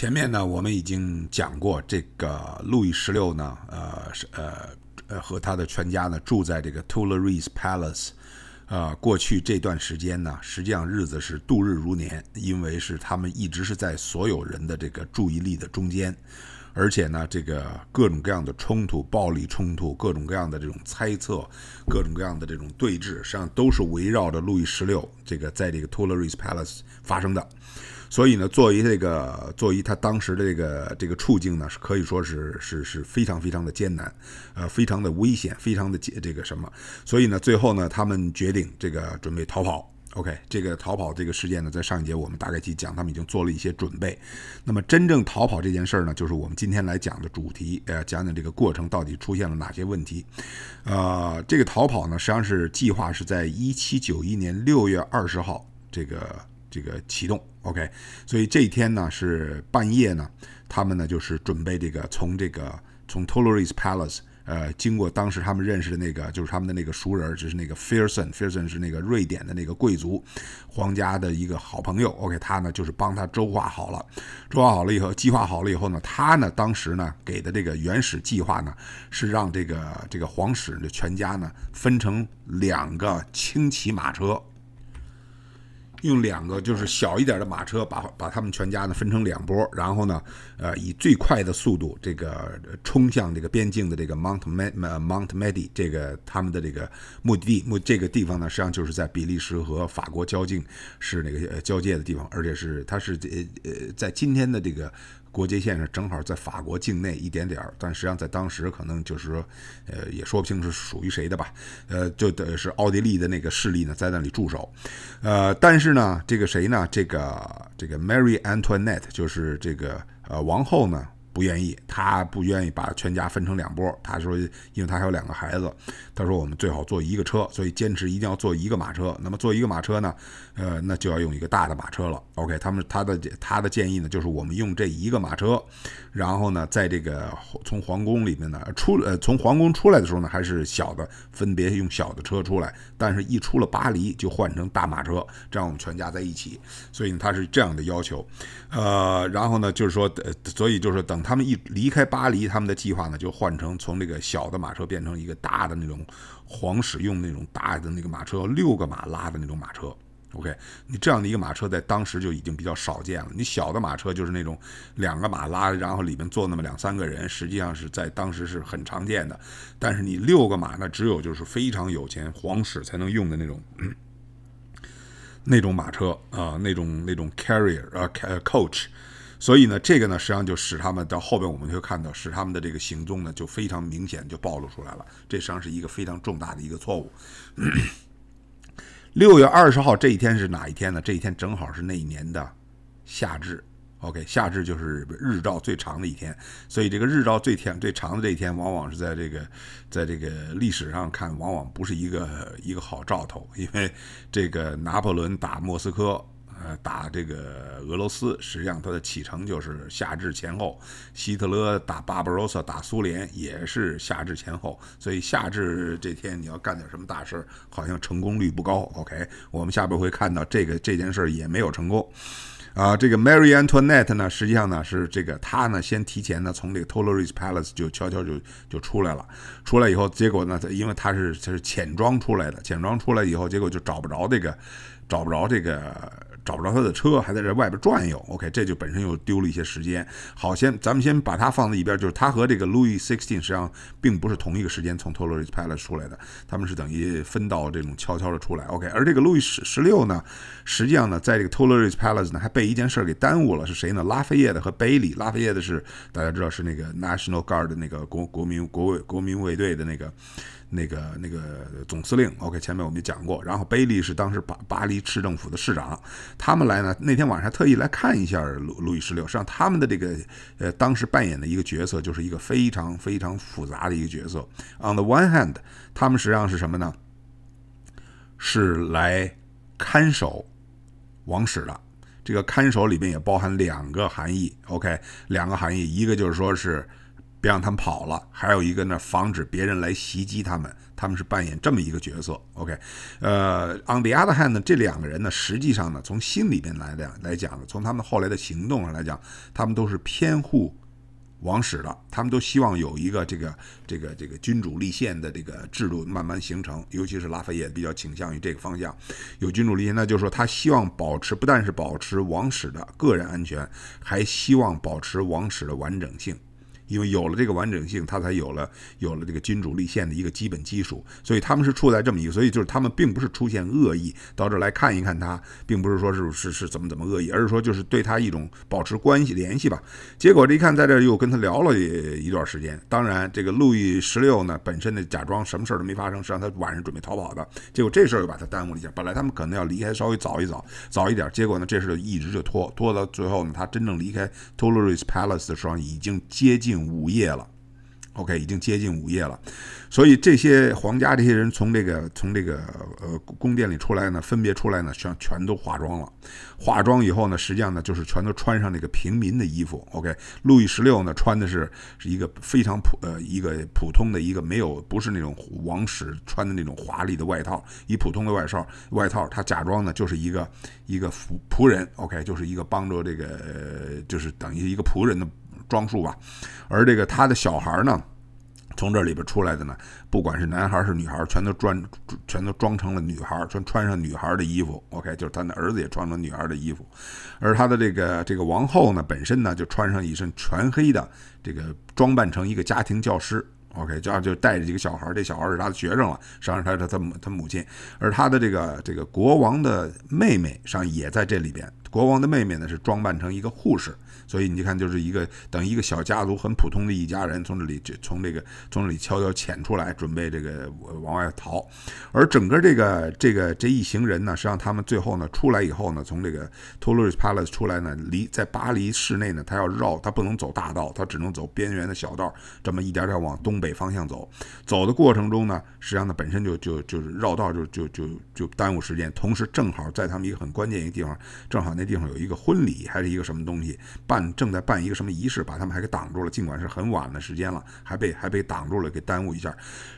前面呢，我们已经讲过，这个路易十六呢，呃，是呃，呃，和他的全家呢住在这个 Tuileries Palace。啊，过去这段时间呢，实际上日子是度日如年，因为是他们一直是在所有人的这个注意力的中间，而且呢，这个各种各样的冲突、暴力冲突、各种各样的这种猜测、各种各样的这种对峙，实际上都是围绕着路易十六这个在这个 Tuileries Palace 发生的。所以呢，作为这个，作为他当时的这个这个处境呢，是可以说是是是非常非常的艰难，呃，非常的危险，非常的艰这个什么？所以呢，最后呢，他们决定这个准备逃跑。OK，这个逃跑这个事件呢，在上一节我们大概去讲，他们已经做了一些准备。那么，真正逃跑这件事呢，就是我们今天来讲的主题，呃，讲讲这个过程到底出现了哪些问题。呃，这个逃跑呢，实际上是计划是在1791年6月20号这个。这个启动，OK，所以这一天呢是半夜呢，他们呢就是准备这个从这个从 t o l e r i s Palace，呃，经过当时他们认识的那个就是他们的那个熟人，就是那个 f e r s s o n f e r s s o n 是那个瑞典的那个贵族，皇家的一个好朋友，OK，他呢就是帮他周化好了，周化好了以后，计划好了以后呢，他呢当时呢给的这个原始计划呢是让这个这个皇室的全家呢分成两个轻骑马车。用两个就是小一点的马车把把他们全家呢分成两拨，然后呢，呃，以最快的速度这个冲向这个边境的这个 Mount Mount Medy 这个他们的这个目的地目这个地方呢，实际上就是在比利时和法国交界是那个交界的地方，而且是它是呃呃在今天的这个。国界线上正好在法国境内一点点儿，但实际上在当时可能就是说，呃，也说不清是属于谁的吧，呃，就得是奥地利的那个势力呢在那里驻守，呃，但是呢，这个谁呢？这个这个 m a r y Antoinette 就是这个呃王后呢，不愿意，她不愿意把全家分成两拨她说，因为她还有两个孩子。他说：“我们最好坐一个车，所以坚持一定要坐一个马车。那么坐一个马车呢？呃，那就要用一个大的马车了。OK，他们他的他的建议呢，就是我们用这一个马车，然后呢，在这个从皇宫里面呢出呃从皇宫出来的时候呢，还是小的，分别用小的车出来。但是一出了巴黎就换成大马车，这样我们全家在一起。所以他是这样的要求。呃，然后呢，就是说呃，所以就是等他们一离开巴黎，他们的计划呢就换成从这个小的马车变成一个大的那种。”皇室用那种大的那个马车，六个马拉的那种马车。OK，你这样的一个马车在当时就已经比较少见了。你小的马车就是那种两个马拉，然后里面坐那么两三个人，实际上是在当时是很常见的。但是你六个马，那只有就是非常有钱皇室才能用的那种那种马车啊，那种那种 carrier 啊，coach。所以呢，这个呢，实际上就使他们到后边，我们会看到，使他们的这个行踪呢，就非常明显，就暴露出来了。这实际上是一个非常重大的一个错误。六月二十号这一天是哪一天呢？这一天正好是那一年的夏至。OK，夏至就是日照最长的一天。所以这个日照最天最长的这一天，往往是在这个在这个历史上看，往往不是一个一个好兆头，因为这个拿破仑打莫斯科。呃，打这个俄罗斯，实际上它的启程就是夏至前后。希特勒打巴巴罗萨，打苏联也是夏至前后，所以夏至这天你要干点什么大事，好像成功率不高。OK，我们下边会看到这个这件事也没有成功。啊，这个 Mary Antoinette 呢，实际上呢是这个他呢先提前呢从这个 t o l a r s Palace 就悄悄就就出来了，出来以后结果呢，因为他是他是潜装出来的，潜装出来以后结果就找不着这个，找不着这个。找不着他的车，还在这外边转悠。OK，这就本身又丢了一些时间。好，先咱们先把它放在一边，就是他和这个 Louis s i x t e e n 实际上并不是同一个时间从 Toleros Palace 出来的，他们是等于分道这种悄悄的出来。OK，而这个 Louis 十十六呢，实际上呢，在这个 Toleros Palace 呢还被一件事儿给耽误了，是谁呢？拉斐叶的和贝里。拉斐叶的是大家知道是那个 National Guard 的那个国国民国卫国民卫队的那个。那个那个总司令，OK，前面我们讲过。然后贝利是当时巴巴黎市政府的市长，他们来呢那天晚上特意来看一下路路易十六。实际上，他们的这个呃，当时扮演的一个角色就是一个非常非常复杂的一个角色。On the one hand，他们实际上是什么呢？是来看守王室的。这个看守里面也包含两个含义，OK，两个含义，一个就是说是。别让他们跑了，还有一个呢，防止别人来袭击他们，他们是扮演这么一个角色。OK，呃，On the other hand 呢，这两个人呢，实际上呢，从心里边来讲来讲呢，从他们后来的行动上来讲，他们都是偏护王室的，他们都希望有一个这个这个这个君主立宪的这个制度慢慢形成，尤其是拉斐耶比较倾向于这个方向。有君主立宪，那就是说他希望保持不但是保持王室的个人安全，还希望保持王室的完整性。因为有了这个完整性，他才有了有了这个君主立宪的一个基本基础，所以他们是处在这么一个，所以就是他们并不是出现恶意到这来看一看他，并不是说是是是怎么怎么恶意，而是说就是对他一种保持关系联系吧。结果这一看在这又跟他聊了一段时间。当然，这个路易十六呢，本身呢假装什么事儿都没发生，是让他晚上准备逃跑的。结果这事儿又把他耽误了一下，本来他们可能要离开稍微早一早早一点，结果呢，这事一直就拖拖到最后呢，他真正离开 t o l o i s e Palace 的时候已经接近。午夜了，OK，已经接近午夜了，所以这些皇家这些人从这个从这个呃宫殿里出来呢，分别出来呢，全全都化妆了。化妆以后呢，实际上呢就是全都穿上那个平民的衣服。OK，路易十六呢穿的是是一个非常普呃一个普通的一个没有不是那种王室穿的那种华丽的外套，一普通的外套。外套他假装呢就是一个一个仆仆人，OK，就是一个帮助这个就是等于一个仆人的。装束吧，而这个他的小孩呢，从这里边出来的呢，不管是男孩是女孩，全都装全都装成了女孩，穿穿上女孩的衣服。OK，就是他的儿子也穿成女孩的衣服，而他的这个这个王后呢，本身呢就穿上一身全黑的，这个装扮成一个家庭教师。OK，就就带着几个小孩，这小孩是他的学生了，实际上他是他母他母亲，而他的这个这个国王的妹妹上也在这里边。国王的妹妹呢是装扮成一个护士，所以你看，就是一个等一个小家族很普通的一家人从这里就从这个从这里悄悄潜出来，准备这个往外逃。而整个这个这个这一行人呢，实际上他们最后呢出来以后呢，从这个 Tolouse Palace 出来呢，离在巴黎市内呢，他要绕，他不能走大道，他只能走边缘的小道，这么一点点往东北方向走。走的过程中呢，实际上呢本身就就就是绕道就就就就耽误时间，同时正好在他们一个很关键一个地方，正好。那地方有一个婚礼，还是一个什么东西办，正在办一个什么仪式，把他们还给挡住了。尽管是很晚的时间了，还被还被挡住了，给耽误一下。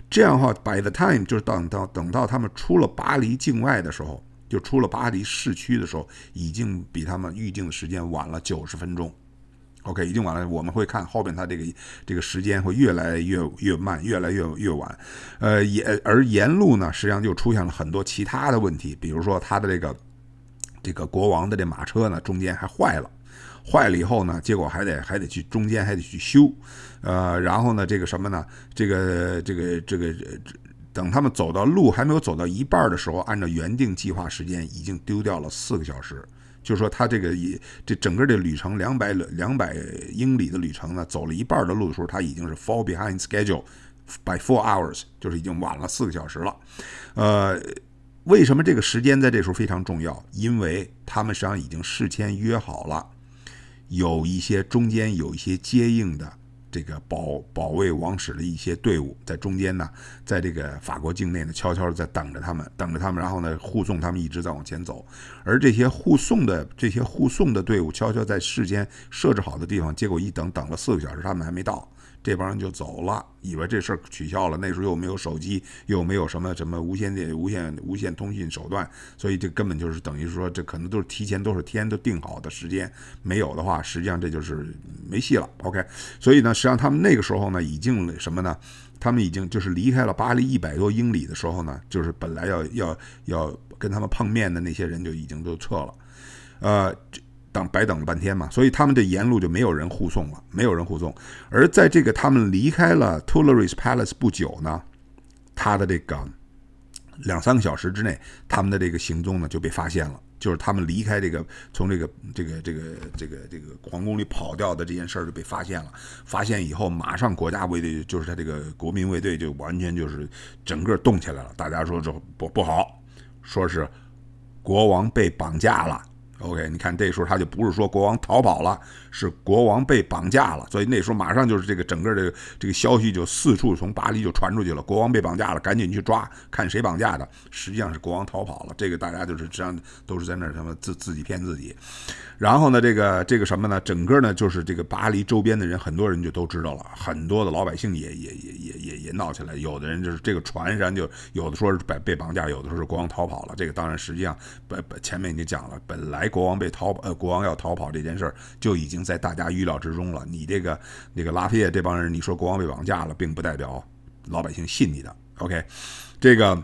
这样的话，by the time 就是等到等到他们出了巴黎境外的时候，就出了巴黎市区的时候，已经比他们预定的时间晚了九十分钟。OK，已经晚了。我们会看后面他这个这个时间会越来越越慢，越来越越晚。呃，沿而沿路呢，实际上就出现了很多其他的问题，比如说他的这个。这个国王的这马车呢，中间还坏了，坏了以后呢，结果还得还得去中间还得去修，呃，然后呢，这个什么呢？这个这个这个这等他们走到路还没有走到一半的时候，按照原定计划时间已经丢掉了四个小时。就是说他这个一这整个这旅程两百两百英里的旅程呢，走了一半的路的时候，他已经是 fall behind schedule by four hours，就是已经晚了四个小时了，呃。为什么这个时间在这时候非常重要？因为他们实际上已经事先约好了，有一些中间有一些接应的这个保保卫王室的一些队伍在中间呢，在这个法国境内呢悄悄的在等着他们，等着他们，然后呢护送他们一直在往前走，而这些护送的这些护送的队伍悄悄在事先设置好的地方，结果一等等了四个小时，他们还没到。这帮人就走了，以为这事儿取消了。那时候又没有手机，又没有什么什么无线电、无线无线通信手段，所以这根本就是等于说，这可能都是提前多少天都定好的时间。没有的话，实际上这就是没戏了。OK，所以呢，实际上他们那个时候呢，已经什么呢？他们已经就是离开了巴黎一百多英里的时候呢，就是本来要要要跟他们碰面的那些人就已经都撤了，呃。等白等了半天嘛，所以他们的沿路就没有人护送了，没有人护送。而在这个他们离开了 t u l e r e s Palace 不久呢，他的这个两三个小时之内，他们的这个行踪呢就被发现了，就是他们离开这个从这个这个这个这个这个皇宫里跑掉的这件事就被发现了。发现以后，马上国家卫队就是他这个国民卫队就完全就是整个动起来了，大家说这不不好，说是国王被绑架了。O.K. 你看，这时候他就不是说国王逃跑了，是国王被绑架了。所以那时候马上就是这个整个这个这个消息就四处从巴黎就传出去了。国王被绑架了，赶紧去抓，看谁绑架的。实际上是国王逃跑了。这个大家就是实际上都是在那什么自自己骗自己。然后呢，这个这个什么呢？整个呢就是这个巴黎周边的人，很多人就都知道了，很多的老百姓也也也也也也闹起来。有的人就是这个船然就有的说是被被绑架，有的说是国王逃跑了。这个当然实际上本本前面已经讲了本来。国王被逃呃，国王要逃跑这件事儿就已经在大家预料之中了。你这个那个拉斐尔这帮人，你说国王被绑架了，并不代表老百姓信你的。OK，这个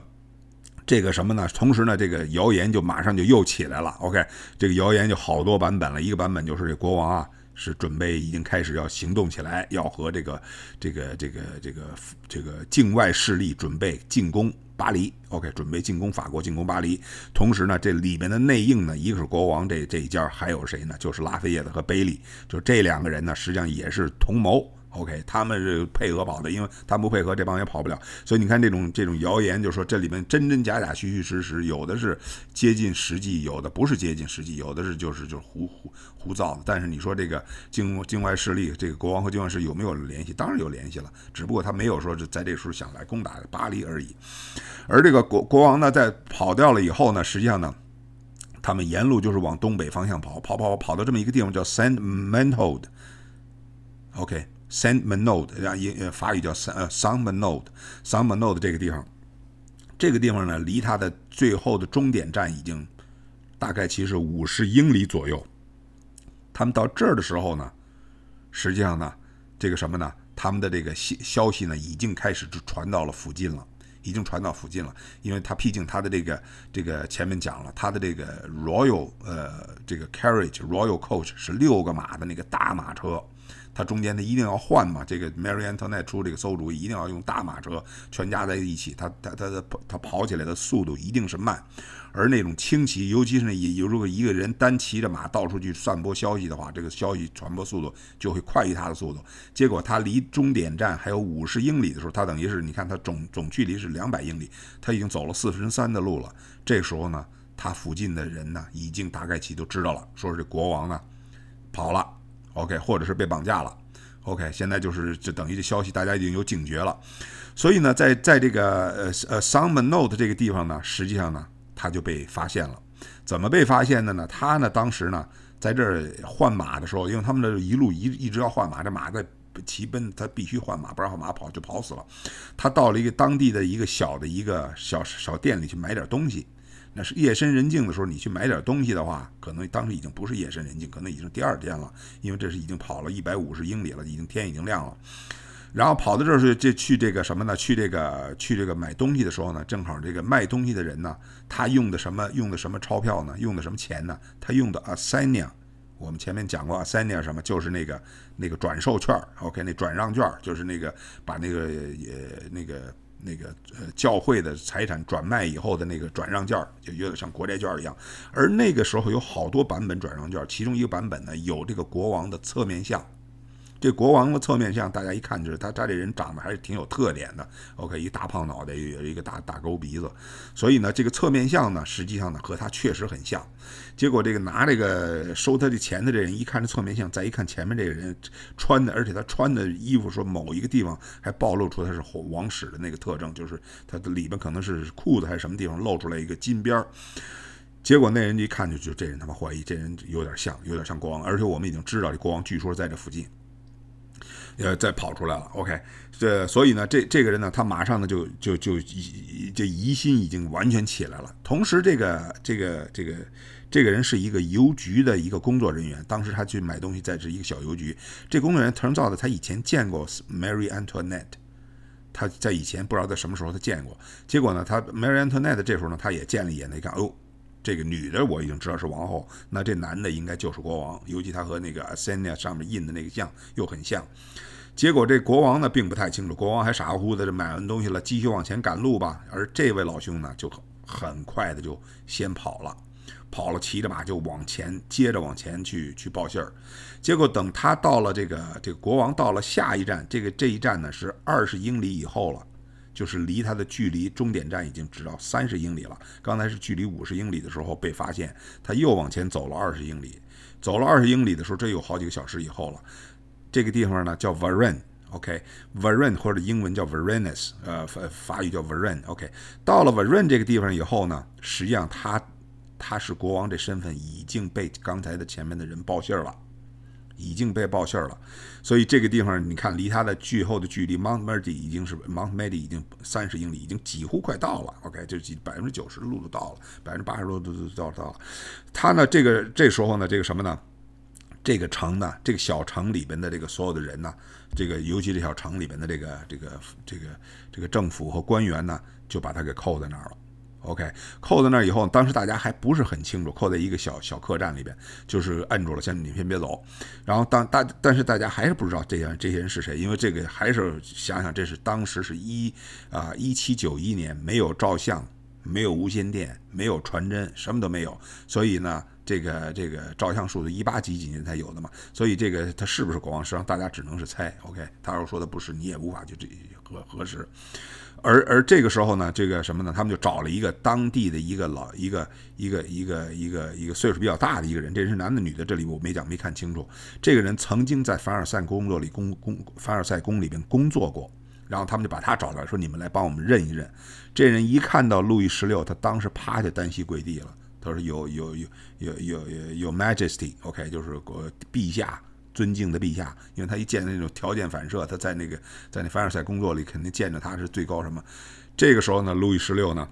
这个什么呢？同时呢，这个谣言就马上就又起来了。OK，这个谣言就好多版本了。一个版本就是这国王啊是准备已经开始要行动起来，要和这个这个这个这个这个境外势力准备进攻。巴黎，OK，准备进攻法国，进攻巴黎。同时呢，这里面的内应呢，一个是国王，这这一家，还有谁呢？就是拉菲叶子和贝利，就这两个人呢，实际上也是同谋。O.K. 他们是配合跑的，因为他们不配合，这帮也跑不了。所以你看，这种这种谣言，就说这里面真真假假、虚虚实实，有的是接近实际，有的不是接近实际，有的是就是就是胡胡胡造的。但是你说这个境境外势力，这个国王和境外势力有没有联系？当然有联系了，只不过他没有说是在这时候想来攻打巴黎而已。而这个国国王呢，在跑掉了以后呢，实际上呢，他们沿路就是往东北方向跑，跑跑跑到这么一个地方叫 s a n t m a n t o l O.K. Saint-Mano 的，让英法语叫 S 呃 Saint-Mano d s a i n t m a n o d 这个地方，这个地方呢，离它的最后的终点站已经大概其实五十英里左右。他们到这儿的时候呢，实际上呢，这个什么呢？他们的这个消消息呢，已经开始传到了附近了，已经传到附近了，因为他毕竟他的这个这个前面讲了，他的这个 Royal 呃这个 Carriage Royal Coach 是六个马的那个大马车。他中间他一定要换嘛？这个 Mary a n t 特奈出这个馊主意，一定要用大马车全加在一起，他他他的他跑起来的速度一定是慢，而那种轻骑，尤其是那有如果一个人单骑着马到处去散播消息的话，这个消息传播速度就会快于他的速度。结果他离终点站还有五十英里的时候，他等于是你看他总总距离是两百英里，他已经走了四分之三的路了。这时候呢，他附近的人呢已经大概齐都知道了，说是国王呢跑了。OK，或者是被绑架了，OK，现在就是就等于这消息大家已经有警觉了，所以呢，在在这个呃呃 s u m n Note 这个地方呢，实际上呢，他就被发现了。怎么被发现的呢？他呢当时呢在这换马的时候，因为他们这一路一一直要换马，这马在骑奔，他必须换马，不让马跑就跑死了。他到了一个当地的一个小的一个小小店里去买点东西。那是夜深人静的时候，你去买点东西的话，可能当时已经不是夜深人静，可能已经第二天了，因为这是已经跑了一百五十英里了，已经天已经亮了。然后跑到这儿是这去这个什么呢？去这个去这个买东西的时候呢，正好这个卖东西的人呢，他用的什么用的什么钞票呢？用的什么钱呢？他用的阿塞尼亚。我们前面讲过阿塞尼亚什么？就是那个那个转售券。OK，那转让券就是那个把那个也那个。那个呃教会的财产转卖以后的那个转让券就有点像国债券一样。而那个时候有好多版本转让券，其中一个版本呢有这个国王的侧面像。这国王的侧面像，大家一看就是他，他这人长得还是挺有特点的。OK，一大胖脑袋，有一个大大钩鼻子，所以呢，这个侧面像呢，实际上呢和他确实很像。结果这个拿这个收他的钱的这人，一看这侧面像，再一看前面这个人穿的，而且他穿的衣服说某一个地方还暴露出他是王王的那个特征，就是他的里边可能是裤子还是什么地方露出来一个金边儿。结果那人一看就就这人他妈怀疑，这人有点像，有点像国王，而且我们已经知道这国王据说在这附近。呃，再跑出来了，OK，这所以呢，这这个人呢，他马上呢就就就已就疑心已经完全起来了。同时，这个这个这个这个人是一个邮局的一个工作人员，当时他去买东西，在这一个小邮局，这工作人员 turns out 他以前见过 Mary Antoinette，他在以前不知道在什么时候他见过，结果呢，他 Mary Antoinette 这时候呢，他也见了一眼，一看，哦。这个女的我已经知道是王后，那这男的应该就是国王，尤其他和那个阿塞尼亚上面印的那个像又很像。结果这国王呢并不太清楚，国王还傻乎乎的买完东西了，继续往前赶路吧。而这位老兄呢就很快的就先跑了，跑了，骑着马就往前，接着往前去去报信儿。结果等他到了这个这个国王到了下一站，这个这一站呢是二十英里以后了。就是离他的距离，终点站已经只到三十英里了。刚才是距离五十英里的时候被发现，他又往前走了二十英里。走了二十英里的时候，这有好几个小时以后了。这个地方呢叫 v a r a n o k v a r a n 或者英文叫 v a r a n u s 呃，法法语叫 v a r a n o k 到了 v a r a n 这个地方以后呢，实际上他他是国王这身份已经被刚才的前面的人报信儿了。已经被报信儿了，所以这个地方你看，离他的最后的距离，Mount Merdi 已经是 Mount Merdi 已经三十英里，已经几乎快到了。OK，就几百分之九十的路都到了，百分之八十多都都到到了。他呢，这个这时候呢，这个什么呢？这个城呢，这个小城里边的这个所有的人呢，这个尤其这小城里边的这个这个这个这个政府和官员呢，就把他给扣在那儿了。OK，扣在那儿以后，当时大家还不是很清楚，扣在一个小小客栈里边，就是摁住了，先你先别走。然后当大，但是大家还是不知道这些这些人是谁，因为这个还是想想，这是当时是一啊一七九一年，没有照相，没有无线电，没有传真，什么都没有，所以呢。这个这个照相术的一八几几年才有的嘛，所以这个他是不是国王，实际上大家只能是猜。OK，他要说的不是，你也无法去这核核实。而而这个时候呢，这个什么呢？他们就找了一个当地的一个老一个一个一个一个一个岁数比较大的一个人，这人是男的女的，这里我没讲没看清楚。这个人曾经在凡尔赛宫作里工工凡尔赛宫里边工作过，然后他们就把他找来，说你们来帮我们认一认。这人一看到路易十六，他当时啪就单膝跪地了。就是有有有有有有 Majesty，OK，就是国陛下，尊敬的陛下，因为他一见那种条件反射，他在那个在那凡尔赛工作里肯定见着他是最高什么。这个时候呢，路易十六呢，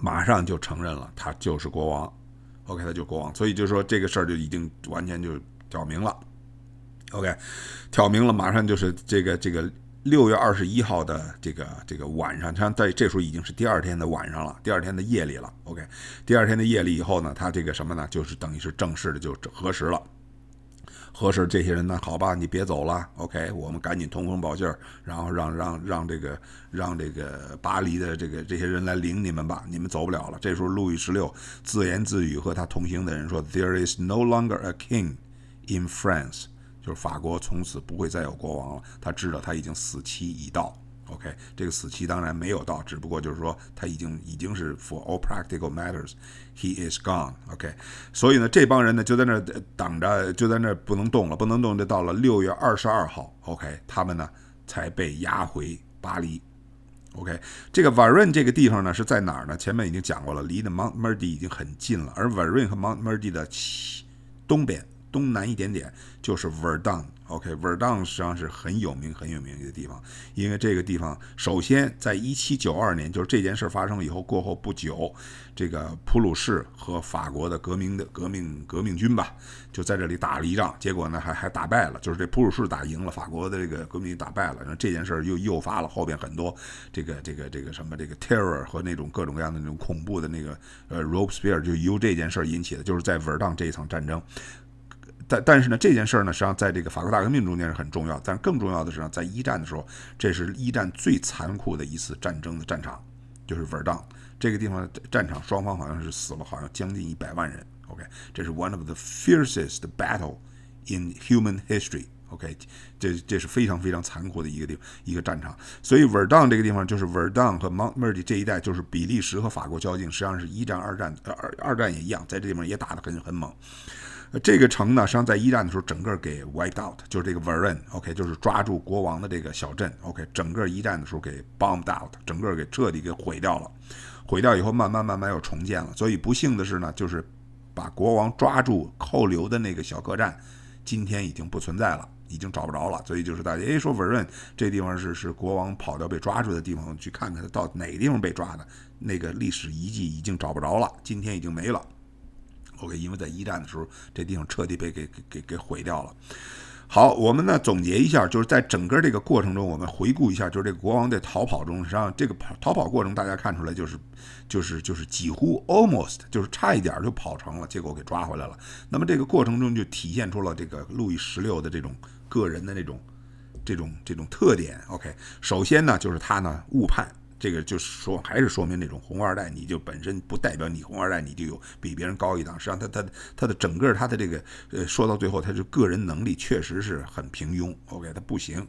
马上就承认了，他就是国王，OK，他就国王。所以就说这个事儿就已经完全就挑明了，OK，挑明了，马上就是这个这个。六月二十一号的这个这个晚上，他在这时候已经是第二天的晚上了，第二天的夜里了。OK，第二天的夜里以后呢，他这个什么呢，就是等于是正式的就核实了，核实这些人呢。好吧，你别走了。OK，我们赶紧通风报信儿，然后让让让这个让这个巴黎的这个这些人来领你们吧，你们走不了了。这时候路易十六自言自语和他同行的人说：“There is no longer a king in France。”就是法国从此不会再有国王了。他知道他已经死期已到。OK，这个死期当然没有到，只不过就是说他已经已经是 For all practical matters, he is gone。OK，所以呢，这帮人呢就在那儿挡着，就在那儿不能动了，不能动，就到了六月二十二号。OK，他们呢才被押回巴黎。OK，这个 Varen 这个地方呢是在哪儿呢？前面已经讲过了，离那 m o n t m e r d y 已经很近了，而 Varen 和 m o n t m e r d y 的东边。东南一点点就是 Verdun。OK，Verdun 实际上是很有名、很有名一的地方，因为这个地方首先在1792年，就是这件事发生以后过后不久，这个普鲁士和法国的革命的革命革命军吧，就在这里打了一仗，结果呢还还打败了，就是这普鲁士打赢了，法国的这个革命军打败了。然后这件事又诱发了后边很多这个这个这个什么这个 terror 和那种各种各样的那种恐怖的那个呃 r o b e Spear 就由这件事引起的，就是在 Verdun 这一场战争。但但是呢，这件事儿呢，实际上在这个法国大革命中间是很重要。但更重要的是呢，在一战的时候，这是一战最残酷的一次战争的战场，就是 Verdun 这个地方的战场，双方好像是死了，好像将近一百万人。OK，这是 one of the fiercest battle in human history。OK，这这是非常非常残酷的一个地方，一个战场。所以 Verdun 这个地方就是 Verdun 和 m o n t m e r d y 这一带，就是比利时和法国交界，实际上是一战、二战、二二战也一样，在这地方也打得很很猛。这个城呢，实际上在一战的时候，整个给 wiped out，就是这个 Vernon，OK，就是抓住国王的这个小镇，OK，整个一战的时候给 bombed out，整个给彻底给毁掉了。毁掉以后，慢慢慢慢又重建了。所以不幸的是呢，就是把国王抓住扣留的那个小客栈，今天已经不存在了，已经找不着了。所以就是大家哎说 v e r i n 这地方是是国王跑掉被抓住的地方，去看看到哪个地方被抓的，那个历史遗迹已经找不着了，今天已经没了。OK，因为在一战的时候，这地方彻底被给给给给毁掉了。好，我们呢总结一下，就是在整个这个过程中，我们回顾一下，就是这个国王在逃跑中，实际上这个跑逃跑过程，大家看出来就是就是就是几乎 almost 就是差一点就跑成了，结果给抓回来了。那么这个过程中就体现出了这个路易十六的这种个人的这种这种这种特点。OK，首先呢就是他呢误判。这个就是说，还是说明那种红二代，你就本身不代表你红二代，你就有比别人高一档。实际上，他他他的整个他的这个呃，说到最后，他就个人能力确实是很平庸。OK，他不行。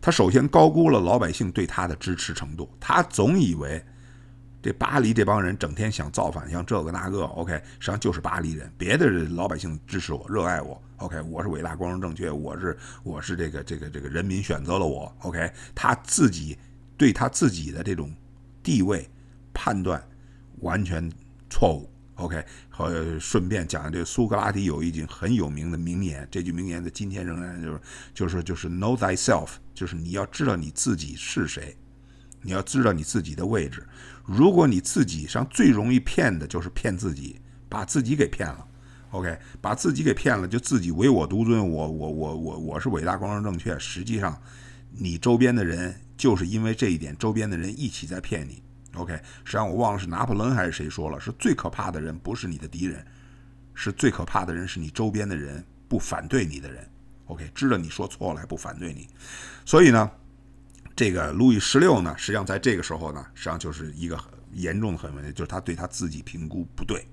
他首先高估了老百姓对他的支持程度，他总以为这巴黎这帮人整天想造反，像这个那个。OK，实际上就是巴黎人，别的老百姓支持我，热爱我。OK，我是伟大、光荣、正确，我是我是这个这个这个人民选择了我。OK，他自己。对他自己的这种地位判断完全错误。OK，和顺便讲，这苏格拉底有一句很有名的名言，这句名言在今天仍然就是就是就是 Know thyself，就是你要知道你自己是谁，你要知道你自己的位置。如果你自己上最容易骗的就是骗自己，把自己给骗了。OK，把自己给骗了，就自己唯我独尊，我我我我我是伟大、光荣、正确。实际上，你周边的人。就是因为这一点，周边的人一起在骗你。OK，实际上我忘了是拿破仑还是谁说了，是最可怕的人不是你的敌人，是最可怕的人是你周边的人不反对你的人。OK，知道你说错了还不反对你，所以呢，这个路易十六呢，实际上在这个时候呢，实际上就是一个很严重的很问题，就是他对他自己评估不对，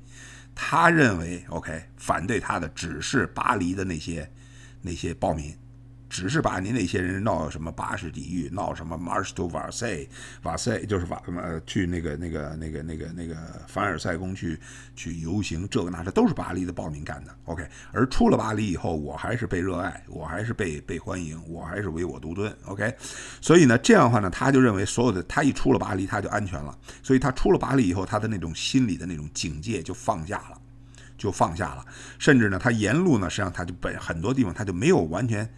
他认为 OK 反对他的只是巴黎的那些那些暴民。只是把您那些人闹什么巴士底狱，闹什么马什图瓦尔塞，瓦塞就是瓦呃去那个那个那个那个那个凡尔赛宫去去游行，这个那这都是巴黎的暴民干的。OK，而出了巴黎以后，我还是被热爱，我还是被被欢迎，我还是唯我独尊。OK，所以呢，这样的话呢，他就认为所有的他一出了巴黎他就安全了，所以他出了巴黎以后，他的那种心理的那种警戒就放下了，就放下了，甚至呢，他沿路呢，实际上他就本很多地方他就没有完全。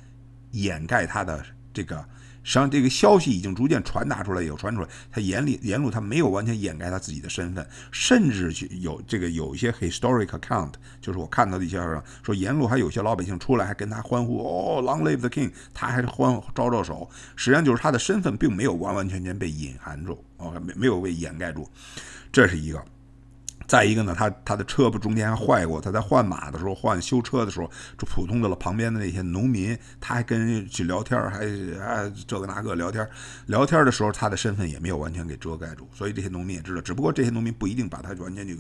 掩盖他的这个，实际上这个消息已经逐渐传达出来，有传出来。他沿里沿路他没有完全掩盖他自己的身份，甚至去有这个有一些 historic account，就是我看到的一些说，说沿路还有些老百姓出来还跟他欢呼，哦，long live the king，他还是欢招招手，实际上就是他的身份并没有完完全全被隐含住，哦，没没有被掩盖住，这是一个。再一个呢，他他的车不中间还坏过，他在换马的时候、换修车的时候，就普通的了。旁边的那些农民，他还跟人去聊天，还啊这个那个聊天。聊天的时候，他的身份也没有完全给遮盖住，所以这些农民也知道。只不过这些农民不一定把他完全就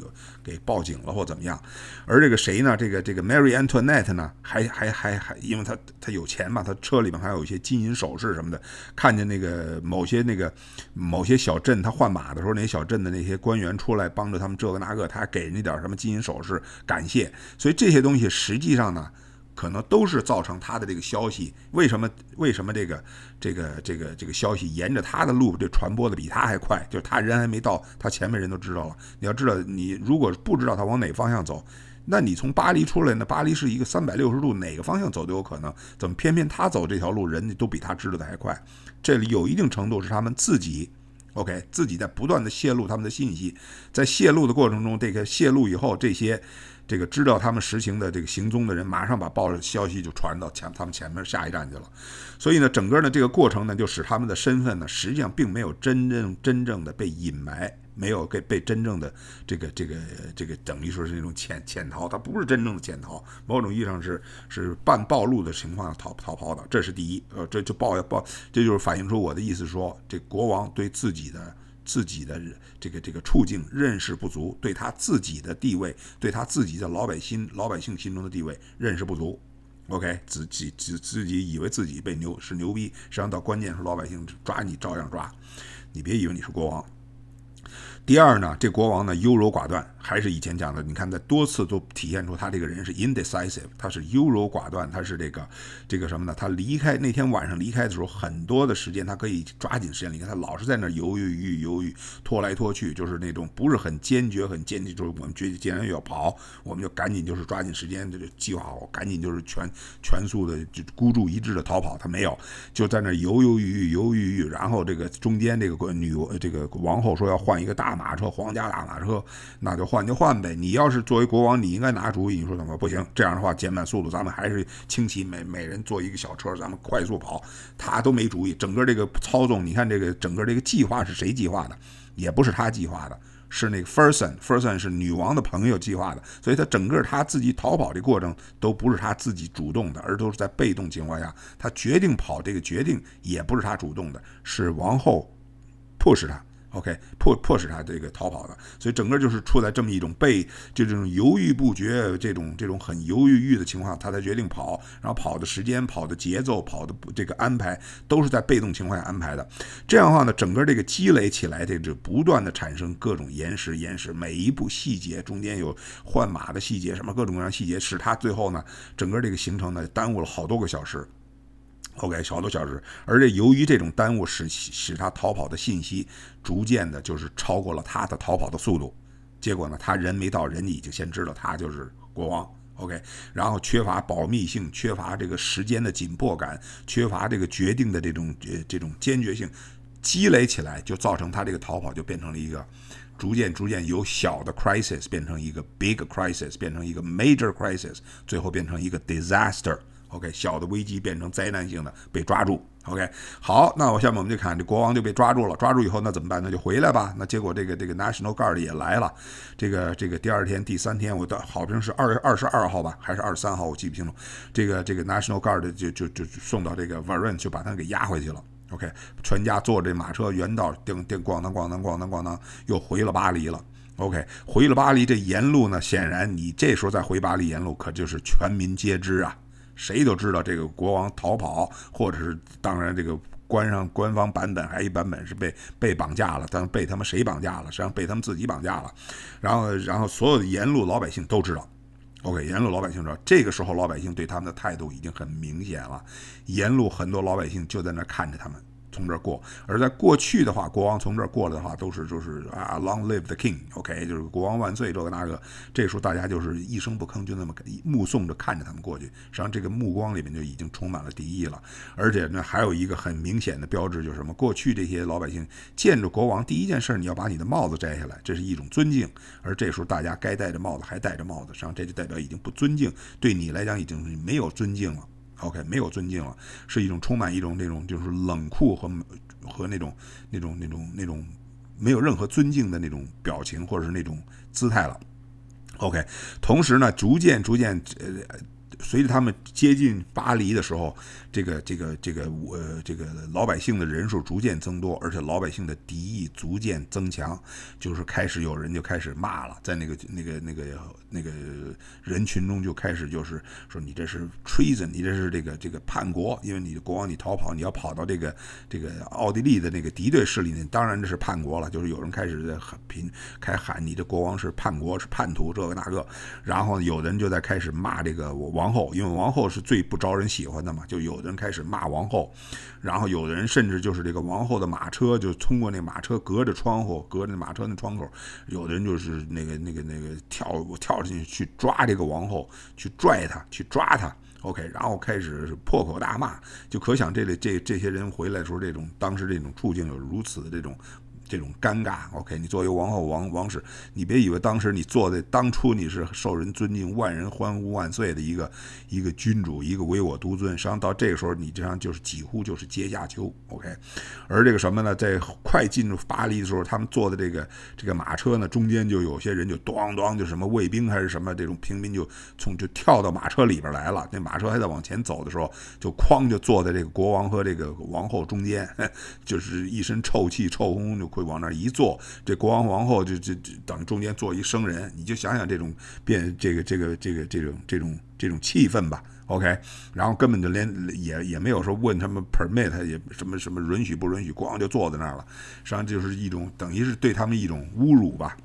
给报警了或怎么样。而这个谁呢？这个这个 Mary Antoinette 呢？还还还还，因为他他有钱嘛，他车里面还有一些金银首饰什么的。看见那个某些那个某些小镇，他换马的时候，那些小镇的那些官员出来帮着他们这个那个。他给人家点什么金银首饰感谢，所以这些东西实际上呢，可能都是造成他的这个消息为什么为什么这个这个这个这个消息沿着他的路这传播的比他还快，就他人还没到，他前面人都知道了。你要知道，你如果不知道他往哪方向走，那你从巴黎出来呢？巴黎是一个三百六十度哪个方向走都有可能，怎么偏偏他走这条路，人家都比他知道的还快？这里有一定程度是他们自己。OK，自己在不断的泄露他们的信息，在泄露的过程中，这个泄露以后，这些这个知道他们实情的这个行踪的人，马上把报消息就传到前他们前面下一站去了，所以呢，整个呢这个过程呢，就使他们的身份呢，实际上并没有真正真正的被隐瞒，没有给被真正的这个这个这个等于说是那种潜潜逃，他不是真正的潜逃，某种意义上是是半暴露的情况逃逃跑的，这是第一，呃，这就暴暴，这就是反映出我的意思，说这国王对自己的自己的这个这个处境认识不足，对他自己的地位，对他自己的老百姓老百姓心中的地位认识不足，OK，自自自自己以为自己被牛是牛逼，实际上到关键时候老百姓抓你照样抓，你别以为你是国王。第二呢，这国王呢优柔寡断。还是以前讲的，你看，在多次都体现出他这个人是 indecisive，他是优柔寡断，他是这个，这个什么呢？他离开那天晚上离开的时候，很多的时间他可以抓紧时间离开，他老是在那犹豫、犹豫、犹豫，拖来拖去，就是那种不是很坚决、很坚定。就是我们决既然要跑，我们就赶紧就是抓紧时间，这是计划好，赶紧就是全全速的就孤注一掷的逃跑。他没有，就在那犹犹豫豫、犹豫豫，然后这个中间这个女这个王后说要换一个大马车，皇家大马车，那就。换就换呗，你要是作为国王，你应该拿主意。你说怎么？不行，这样的话减慢速度，咱们还是轻骑，每每人坐一个小车，咱们快速跑。他都没主意，整个这个操纵，你看这个整个这个计划是谁计划的？也不是他计划的，是那个 f e r g s o n f e r g s o n 是女王的朋友计划的。所以他整个他自己逃跑的过程都不是他自己主动的，而都是在被动情况下，他决定跑这个决定也不是他主动的，是王后迫使他。O.K. 迫迫使他这个逃跑的，所以整个就是处在这么一种被这种犹豫不决、这种这种很犹豫豫的情况，他才决定跑。然后跑的时间、跑的节奏、跑的这个安排，都是在被动情况下安排的。这样的话呢，整个这个积累起来，这就不断的产生各种延时、延时。每一步细节中间有换马的细节，什么各种各样细节，使他最后呢，整个这个行程呢，耽误了好多个小时。OK，好多小时，而且由于这种耽误，使使他逃跑的信息逐渐的，就是超过了他的逃跑的速度。结果呢，他人没到，人已经先知道他就是国王。OK，然后缺乏保密性，缺乏这个时间的紧迫感，缺乏这个决定的这种呃这种坚决性，积累起来就造成他这个逃跑就变成了一个逐渐逐渐由小的 crisis 变成一个 big crisis，变成一个 major crisis，最后变成一个 disaster。OK，小的危机变成灾难性的被抓住。OK，好，那我下面我们就看这国王就被抓住了，抓住以后那怎么办？那就回来吧。那结果这个这个 National Guard 也来了，这个这个第二天、第三天，我到，好像是二月二十二号吧，还是二十三号，我记不清楚。这个这个 National Guard 就就就送到这个 v a r u n n 就把他给押回去了。OK，全家坐这马车原道叮叮咣当咣当咣当咣当又回了巴黎了。OK，回了巴黎，这沿路呢，显然你这时候再回巴黎沿路可就是全民皆知啊。谁都知道这个国王逃跑，或者是当然，这个官上官方版本还一版本是被被绑架了，但被他们谁绑架了？实际上被他们自己绑架了。然后，然后所有的沿路老百姓都知道。OK，沿路老百姓知道，这个时候老百姓对他们的态度已经很明显了。沿路很多老百姓就在那看着他们。从这儿过，而在过去的话，国王从这儿过来的话，都是就是啊，Long live the king，OK，就是国王万岁，这个那个。这时候大家就是一声不吭，就那么目送着看着他们过去。实际上，这个目光里面就已经充满了敌意了。而且呢，还有一个很明显的标志，就是什么？过去这些老百姓见着国王，第一件事你要把你的帽子摘下来，这是一种尊敬。而这时候大家该戴着帽子还戴着帽子，实际上这就代表已经不尊敬，对你来讲已经没有尊敬了。OK，没有尊敬了，是一种充满一种那种就是冷酷和和那种那种那种那种没有任何尊敬的那种表情或者是那种姿态了。OK，同时呢，逐渐逐渐呃。随着他们接近巴黎的时候，这个这个这个我这个老百姓的人数逐渐增多，而且老百姓的敌意逐渐增强，就是开始有人就开始骂了，在那个那个那个那个人群中就开始就是说你这是 treason，你这是这个这个叛国，因为你的国王你逃跑，你要跑到这个这个奥地利的那个敌对势力那，当然这是叛国了。就是有人开始在喊拼，开喊你的国王是叛国，是叛徒，这个那个，然后有的人就在开始骂这个王。后，因为王后是最不招人喜欢的嘛，就有的人开始骂王后，然后有的人甚至就是这个王后的马车，就通过那马车隔着窗户，隔着马车那窗口，有的人就是那个那个那个跳跳进去去抓这个王后，去拽她，去抓她。OK，然后开始破口大骂，就可想这这这些人回来时候，这种当时这种处境有如此的这种。这种尴尬，OK，你作为王后王王室，你别以为当时你做的当初你是受人尊敬、万人欢呼万岁的一个一个君主，一个唯我独尊。实际上到这个时候，你这样就是几乎就是阶下囚，OK。而这个什么呢，在快进入巴黎的时候，他们坐的这个这个马车呢，中间就有些人就咣咣就什么卫兵还是什么这种平民就从就跳到马车里边来了。那马车还在往前走的时候，就哐就坐在这个国王和这个王后中间，就是一身臭气臭烘烘就。会往那儿一坐，这国王王后就就就等中间坐一生人，你就想想这种变这个这个这个这种这种这种气氛吧。OK，然后根本就连也也没有说问他们 permit 也什么什么允许不允许，国王就坐在那儿了。实际上就是一种等于是对他们一种侮辱吧。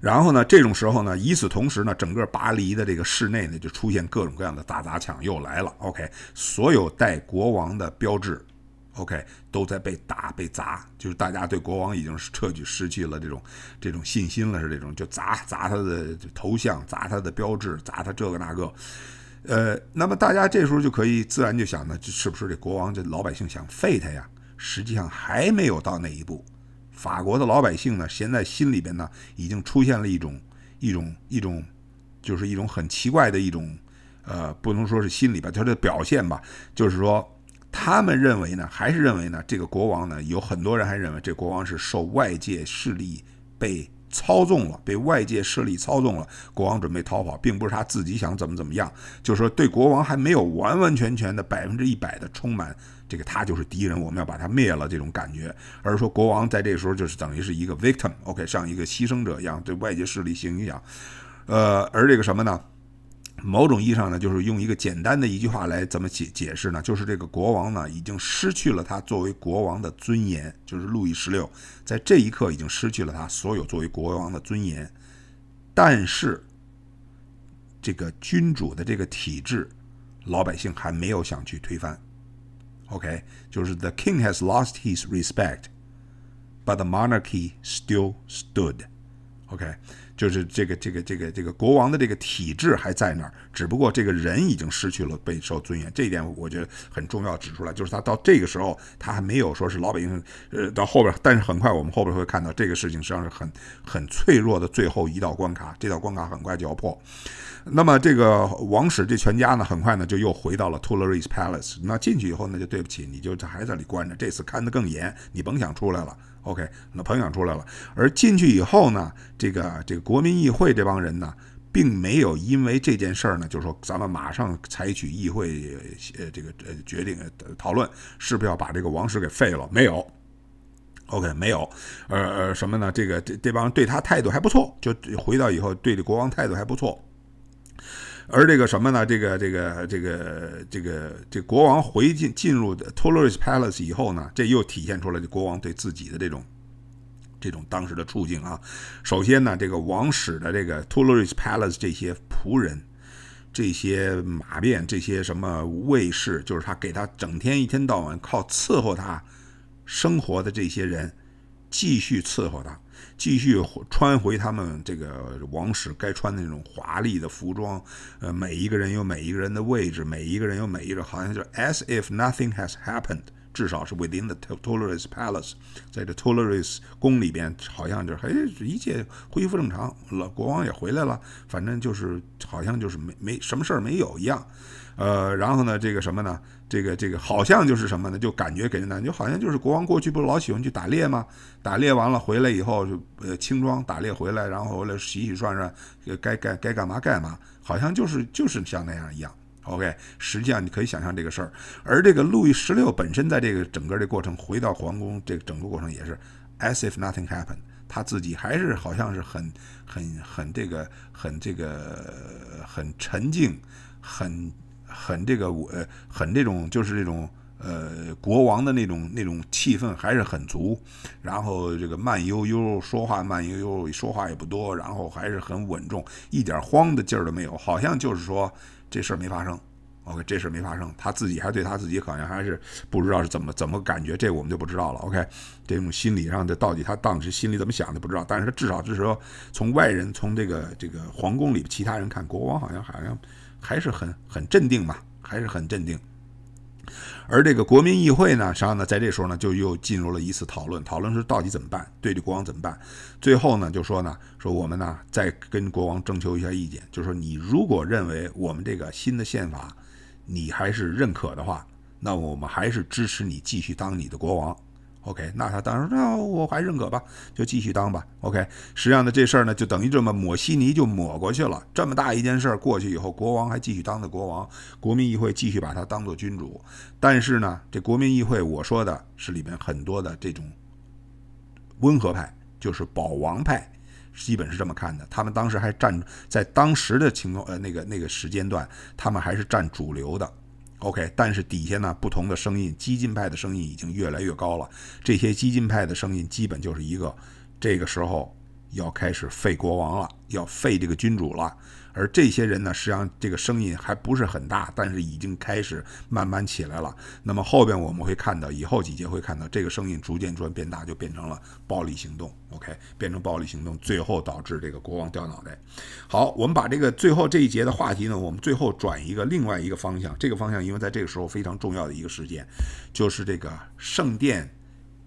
然后呢，这种时候呢，与此同时呢，整个巴黎的这个室内呢就出现各种各样的打砸抢又来了。OK，所有带国王的标志。OK，都在被打、被砸，就是大家对国王已经是彻底失去了这种这种信心了，是这种就砸砸他的头像，砸他的标志，砸他这个那个。呃，那么大家这时候就可以自然就想呢，这是不是这国王这老百姓想废他呀？实际上还没有到那一步。法国的老百姓呢，现在心里边呢已经出现了一种一种一种，就是一种很奇怪的一种，呃，不能说是心里吧，他的表现吧，就是说。他们认为呢，还是认为呢，这个国王呢，有很多人还认为这国王是受外界势力被操纵了，被外界势力操纵了。国王准备逃跑，并不是他自己想怎么怎么样，就是说对国王还没有完完全全的百分之一百的充满这个他就是敌人，我们要把他灭了这种感觉，而是说国王在这时候就是等于是一个 victim，OK，像一个牺牲者一样对外界势力行影响。呃，而这个什么呢？某种意义上呢，就是用一个简单的一句话来怎么解解释呢？就是这个国王呢，已经失去了他作为国王的尊严。就是路易十六在这一刻已经失去了他所有作为国王的尊严。但是，这个君主的这个体制，老百姓还没有想去推翻。OK，就是 The king has lost his respect，but the monarchy still stood. OK，就是这个这个这个这个国王的这个体制还在那儿，只不过这个人已经失去了备受尊严。这一点我觉得很重要，指出来就是他到这个时候他还没有说是老百姓，呃，到后边，但是很快我们后边会看到这个事情实际上是很很脆弱的最后一道关卡，这道关卡很快就要破。那么这个王室这全家呢，很快呢就又回到了 Tulare's Palace。那进去以后呢，就对不起，你就还在里关着，这次看得更严，你甭想出来了。OK，那彭爽出来了，而进去以后呢，这个这个国民议会这帮人呢，并没有因为这件事儿呢，就说咱们马上采取议会呃这个呃决定讨论，是不是要把这个王室给废了？没有，OK，没有，呃呃什么呢？这个这这帮人对他态度还不错，就回到以后对这国王态度还不错。而这个什么呢？这个这个这个这个这国王回进进入 t o l e r i s Palace 以后呢，这又体现出了国王对自己的这种这种当时的处境啊。首先呢，这个王室的这个 t o l e r i s Palace 这些仆人、这些马便、这些什么卫士，就是他给他整天一天到晚靠伺候他生活的这些人。继续伺候他，继续穿回他们这个王室该穿的那种华丽的服装。呃，每一个人有每一个人的位置，每一个人有每一个，好像就 as if nothing has happened。至少是 within the t o l l e r c e Palace，在这 t o l l e r i s 宫里边，好像就是哎，一切恢复正常了，国王也回来了，反正就是好像就是没没什么事儿没有一样。呃，然后呢，这个什么呢？这个这个好像就是什么呢？就感觉给人感觉好像就是国王过去不是老喜欢去打猎吗？打猎完了回来以后就呃轻装打猎回来，然后回来洗洗涮涮，该该该干嘛干嘛，好像就是就是像那样一样。OK，实际上你可以想象这个事儿。而这个路易十六本身在这个整个这过程回到皇宫这个整个过程也是 as if nothing happened，他自己还是好像是很很很这个很这个很沉静很。很这个呃，很这种就是这种呃，国王的那种那种气氛还是很足。然后这个慢悠悠说话，慢悠悠说话也不多，然后还是很稳重，一点慌的劲儿都没有，好像就是说这事儿没发生。OK，这事儿没发生，他自己还对他自己好像还是不知道是怎么怎么感觉，这我们就不知道了。OK，这种心理上的到底他当时心里怎么想的不知道，但是他至少就是说从外人从这个这个皇宫里其他人看，国王好像好像。还是很很镇定嘛，还是很镇定。而这个国民议会呢，实际上呢，在这时候呢，就又进入了一次讨论，讨论是到底怎么办，对这国王怎么办。最后呢，就说呢，说我们呢，再跟国王征求一下意见，就说你如果认为我们这个新的宪法，你还是认可的话，那我们还是支持你继续当你的国王。O.K. 那他当然，那我还认可吧，就继续当吧。O.K. 实际上呢，这事儿呢，就等于这么抹稀泥就抹过去了。这么大一件事儿过去以后，国王还继续当的国王，国民议会继续把他当做君主。但是呢，这国民议会，我说的是里面很多的这种温和派，就是保王派，基本是这么看的。他们当时还站在当时的情况，呃那个那个时间段，他们还是占主流的。OK，但是底下呢，不同的声音，激进派的声音已经越来越高了。这些激进派的声音，基本就是一个，这个时候要开始废国王了，要废这个君主了。而这些人呢，实际上这个声音还不是很大，但是已经开始慢慢起来了。那么后边我们会看到，以后几节会看到这个声音逐渐逐渐变大，就变成了暴力行动。OK，变成暴力行动，最后导致这个国王掉脑袋。好，我们把这个最后这一节的话题呢，我们最后转一个另外一个方向。这个方向因为在这个时候非常重要的一个事件，就是这个圣殿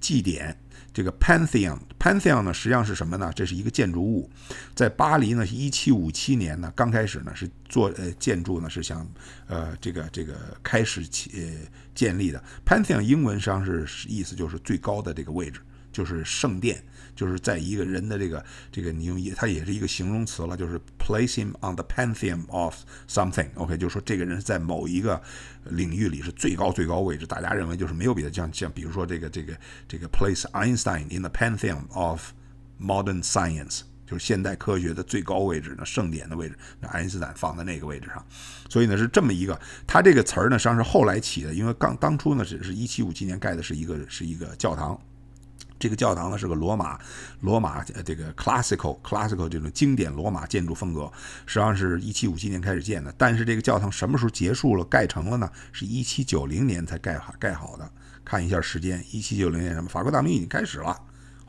祭典，这个 Pantheon。Pantheon 呢，实际上是什么呢？这是一个建筑物，在巴黎呢，一七五七年呢，刚开始呢是做呃建筑呢，是想呃这个这个开始起呃建立的。Pantheon 英文上是意思就是最高的这个位置，就是圣殿。就是在一个人的这个这个，你用一，它也是一个形容词了，就是 place him on the pantheon of something，OK，就是说这个人在某一个领域里是最高最高位置，大家认为就是没有别的，像像比如说这个这个这个 place Einstein in the pantheon of modern science，就是现代科学的最高位置呢，盛典的位置，那爱因斯坦放在那个位置上，所以呢是这么一个，它这个词儿呢实际上是后来起的，因为刚当初呢只是一七五七年盖的是一个是一个教堂。这个教堂呢是个罗马罗马这个 classical classical 这种经典罗马建筑风格，实际上是一七五七年开始建的，但是这个教堂什么时候结束了盖成了呢？是一七九零年才盖好盖好的。看一下时间，一七九零年什么？法国大革命已经开始了。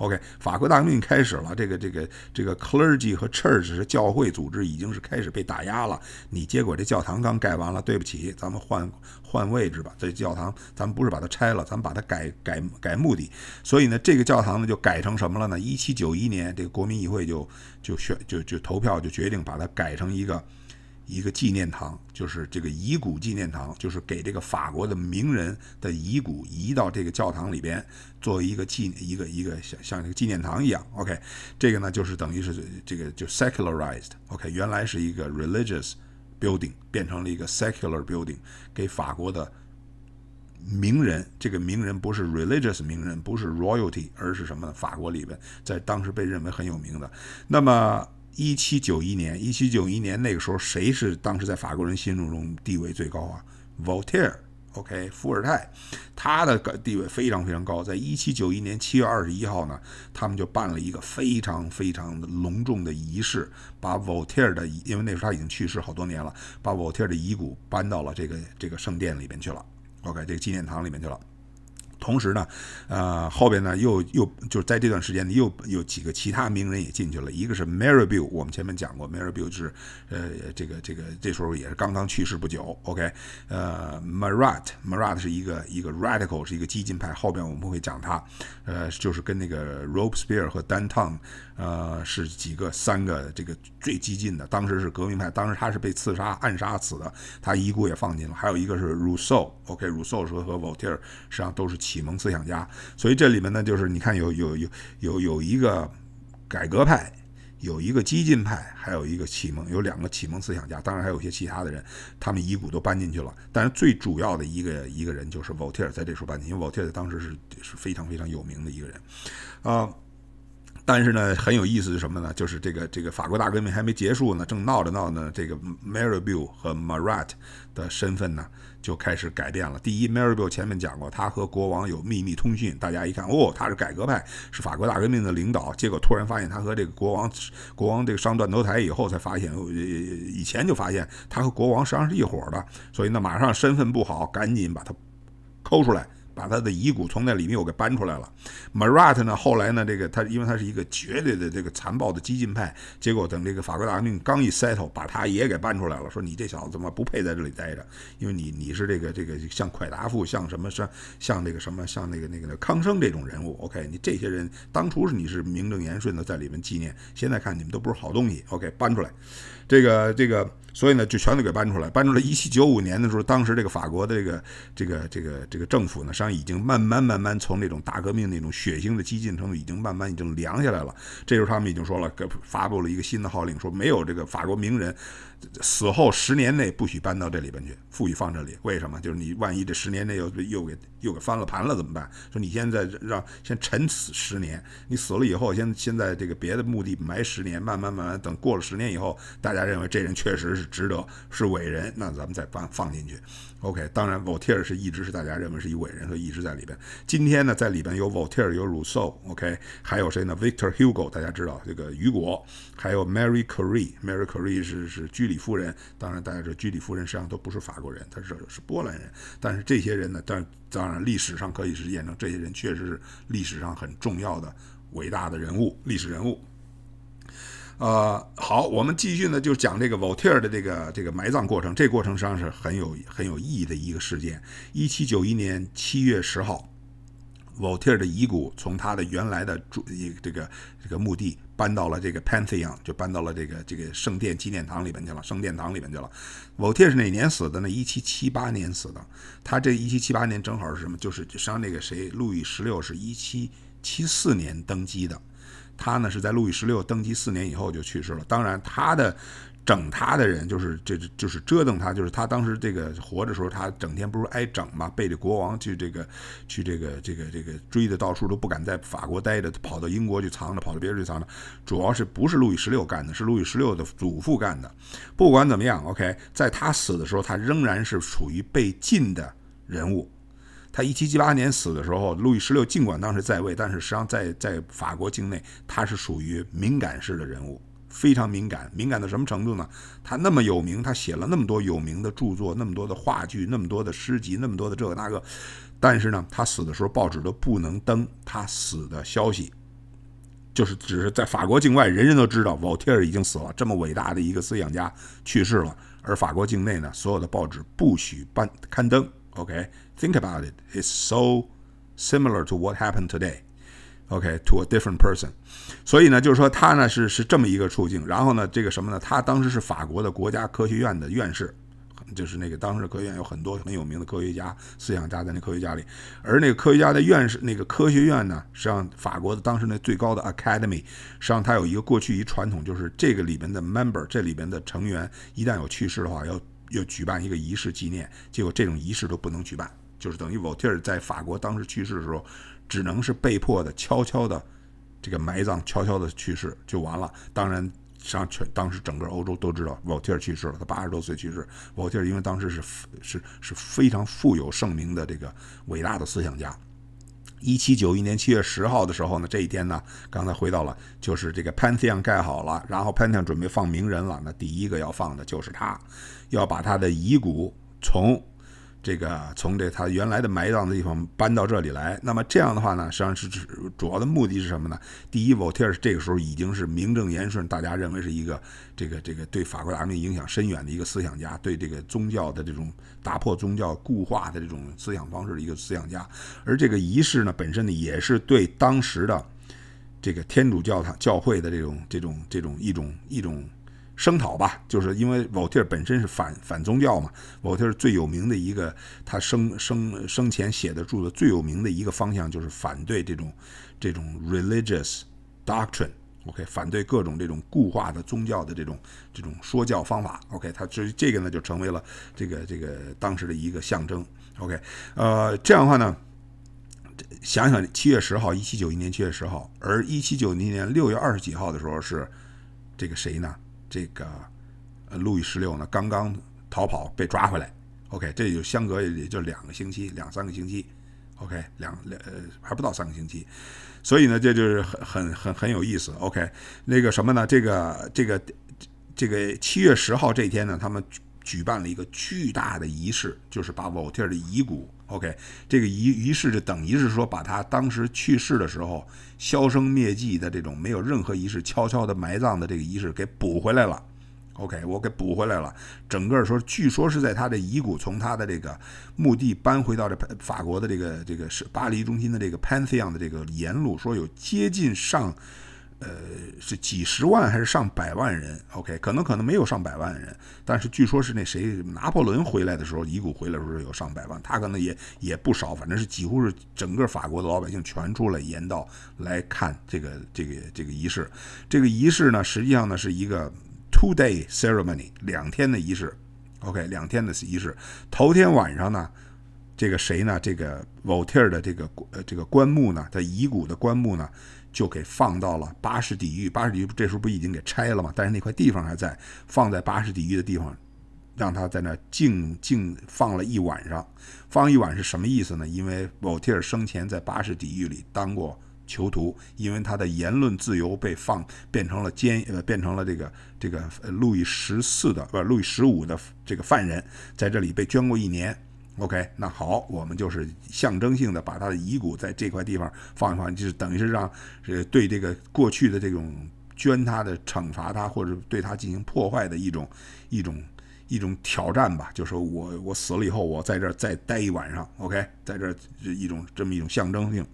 O.K. 法国大革命开始了，这个这个这个 clergy 和 church 是教会组织，已经是开始被打压了。你结果这教堂刚盖完了，对不起，咱们换换位置吧。这教堂咱们不是把它拆了，咱们把它改改改目的。所以呢，这个教堂呢就改成什么了呢？一七九一年，这个国民议会就就选就就投票就决定把它改成一个。一个纪念堂，就是这个遗骨纪念堂，就是给这个法国的名人的遗骨移到这个教堂里边，作为一个纪一个一个像像这个纪念堂一样。OK，这个呢就是等于是这个就 secularized。OK，原来是一个 religious building，变成了一个 secular building，给法国的名人，这个名人不是 religious 名人，不是 royalty，而是什么呢？法国里边在当时被认为很有名的，那么。一七九一年，一七九一年那个时候，谁是当时在法国人心目中地位最高啊？v o l t a i r e o k 伏尔泰，他的地位非常非常高。在一七九一年七月二十一号呢，他们就办了一个非常非常隆重的仪式，把 Voltaire 的，因为那时候他已经去世好多年了，把 Voltaire 的遗骨搬到了这个这个圣殿里面去了，OK，这个纪念堂里面去了。同时呢，呃，后边呢又又就是在这段时间里又有几个其他名人也进去了，一个是 m a r y b e l l 我们前面讲过 m a r y b e l l 是呃这个这个这时候也是刚刚去世不久，OK，呃，Marat，Marat 是一个一个 radical，是一个激进派，后边我们会讲他，呃，就是跟那个 Robespierre 和 Danton，呃，是几个三个这个最激进的，当时是革命派，当时他是被刺杀暗杀死的，他遗孤也放进了，还有一个是 Rousseau，OK，Rousseau 和和 Voltaire 实际上都是。启蒙思想家，所以这里面呢，就是你看有有有有有一个改革派，有一个激进派，还有一个启蒙，有两个启蒙思想家，当然还有一些其他的人，他们遗骨都搬进去了。但是最主要的一个一个人就是 Voltaire 在这时候搬进，因为 Voltaire 当时是是非常非常有名的一个人啊。但是呢，很有意思是什么呢？就是这个这个法国大革命还没结束呢，正闹着闹呢，这个 m a r i b o u 和 Marat 的身份呢。就开始改变了。第一 m a r i b o i e 前面讲过，他和国王有秘密通讯。大家一看，哦，他是改革派，是法国大革命的领导。结果突然发现他和这个国王，国王这个上断头台以后，才发现，呃，以前就发现他和国王实际上是一伙的。所以呢，马上身份不好，赶紧把他抠出来。把他的遗骨从那里面又给搬出来了。Marat 呢？后来呢？这个他，因为他是一个绝对的这个残暴的激进派，结果等这个法国大革命刚一 settle，把他也给搬出来了。说你这小子怎么不配在这里待着？因为你你是这个这个像蒯达富，像什么、像像那个什么、像那个那个康生这种人物。OK，你这些人当初是你是名正言顺的在里面纪念，现在看你们都不是好东西。OK，搬出来。这个这个。所以呢，就全都给搬出来，搬出来。一七九五年的时候，当时这个法国的这个这个这个这个政府呢，实际上已经慢慢慢慢从那种大革命那种血腥的激进程度，已经慢慢已经凉下来了。这时候他们已经说了，发布了一个新的号令，说没有这个法国名人。死后十年内不许搬到这里边去，不予放这里。为什么？就是你万一这十年内又又给又给翻了盘了怎么办？说你现在让先沉死十年，你死了以后先先在这个别的墓地埋十年，慢慢慢慢等过了十年以后，大家认为这人确实是值得是伟人，那咱们再搬放进去。OK，当然，Voltaire 是一直是大家认为是一伟人，所以一直在里边。今天呢，在里边有 Voltaire，有 Rousseau，OK，还有谁呢？Victor Hugo，大家知道这个雨果，还有 Mary Curie，Mary Curie 是是居里夫人。当然，大家说居里夫人实际上都不是法国人，她是是波兰人。但是这些人呢，但当然，历史上可以是验证，这些人确实是历史上很重要的伟大的人物，历史人物。呃，好，我们继续呢，就讲这个 Voltaire 的这个这个埋葬过程。这过程实际上是很有很有意义的一个事件。一七九一年七月十号，Voltaire 的遗骨从他的原来的主这个这个墓地搬到了这个 Pantheon，就搬到了这个这个圣殿纪念堂里边去了。圣殿堂里边去了。Voltaire 是哪年死的呢？一七七八年死的。他这一七七八年正好是什么？就是上那个谁，路易十六是一七七四年登基的。他呢是在路易十六登基四年以后就去世了。当然，他的整他的人就是这就是折腾他，就是他当时这个活着时候，他整天不是挨整嘛，被这国王去这个去这个这个这个追的到处都不敢在法国待着，跑到英国去藏着，跑到别处去藏着。主要是不是路易十六干的，是路易十六的祖父干的。不管怎么样，OK，在他死的时候，他仍然是处于被禁的人物。他一七七八年死的时候，路易十六尽管当时在位，但是实际上在在法国境内，他是属于敏感式的人物，非常敏感，敏感到什么程度呢？他那么有名，他写了那么多有名的著作，那么多的话剧，那么多的诗集，那么多的这个那个，但是呢，他死的时候，报纸都不能登他死的消息，就是只是在法国境外，人人都知道 Voltaire 已经死了，这么伟大的一个思想家去世了，而法国境内呢，所有的报纸不许办刊登。OK。Think about it. It's so similar to what happened today. o k to a different person. 所以呢，就是说他呢是是这么一个处境。然后呢，这个什么呢？他当时是法国的国家科学院的院士，就是那个当时科学院有很多很有名的科学家、思想家在那科学家里。而那个科学家的院士，那个科学院呢，实际上法国的当时那最高的 Academy，实际上它有一个过去一传统，就是这个里边的 member，这里边的成员一旦有去世的话，要要举办一个仪式纪念。结果这种仪式都不能举办。就是等于 Voltaire 在法国当时去世的时候，只能是被迫的悄悄的，这个埋葬，悄悄的去世就完了。当然，上全当时整个欧洲都知道 Voltaire 去世了。他八十多岁去世。Voltaire 因为当时是是是非常富有盛名的这个伟大的思想家。一七九一年七月十号的时候呢，这一天呢，刚才回到了，就是这个 p a n theon 盖好了，然后 p a n theon 准备放名人了，那第一个要放的就是他，要把他的遗骨从。这个从这他原来的埋葬的地方搬到这里来，那么这样的话呢，实际上是主要的目的是什么呢？第一，i r e 这个时候已经是名正言顺，大家认为是一个这个这个对法国大革命影响深远的一个思想家，对这个宗教的这种打破宗教固化的这种思想方式的一个思想家。而这个仪式呢，本身呢也是对当时的这个天主教堂教会的这种这种这种一种一种。声讨吧，就是因为某地儿本身是反反宗教嘛。某地儿最有名的一个，他生生生前写的著的最有名的一个方向就是反对这种这种 religious doctrine。OK，反对各种这种固化的宗教的这种这种说教方法。OK，他这这个呢就成为了这个这个当时的一个象征。OK，呃，这样的话呢，想想七月十号，一七九一年七月十号，而一七九一年六月二十几号的时候是这个谁呢？这个，路易十六呢，刚刚逃跑被抓回来，OK，这就相隔也就两个星期，两三个星期，OK，两两呃还不到三个星期，所以呢，这就是很很很很有意思，OK，那个什么呢，这个这个这个七月十号这天呢，他们举举办了一个巨大的仪式，就是把 Voltaire 的遗骨。OK，这个仪仪式就等于是说，把他当时去世的时候销声灭迹的这种没有任何仪式、悄悄的埋葬的这个仪式给补回来了。OK，我给补回来了。整个说，据说是在他的遗骨从他的这个墓地搬回到这法国的这个这个是巴黎中心的这个 Pantheon 的这个沿路，说有接近上。呃，是几十万还是上百万人？OK，可能可能没有上百万人，但是据说是那谁拿破仑回来的时候，遗骨回来的时候有上百万，他可能也也不少，反正是几乎是整个法国的老百姓全出来沿道来看这个这个这个仪式。这个仪式呢，实际上呢是一个 two-day ceremony，两天的仪式。OK，两天的仪式，头天晚上呢，这个谁呢？这个 Voltaire 的这个呃这个棺木呢，他遗骨的棺木呢？就给放到了巴士底狱，巴士底狱这时候不已经给拆了吗？但是那块地方还在，放在巴士底狱的地方，让他在那静静放了一晚上。放一晚是什么意思呢？因为某蒂尔生前在巴士底狱里当过囚徒，因为他的言论自由被放变成了监，呃，变成了这个这个路易十四的不路易十五的这个犯人，在这里被捐过一年。OK，那好，我们就是象征性的把他的遗骨在这块地方放一放，就是等于是让呃对这个过去的这种捐他的惩罚他或者对他进行破坏的一种一种一种挑战吧，就说我我死了以后我在这儿再待一晚上，OK，在这一种这么一种象征性。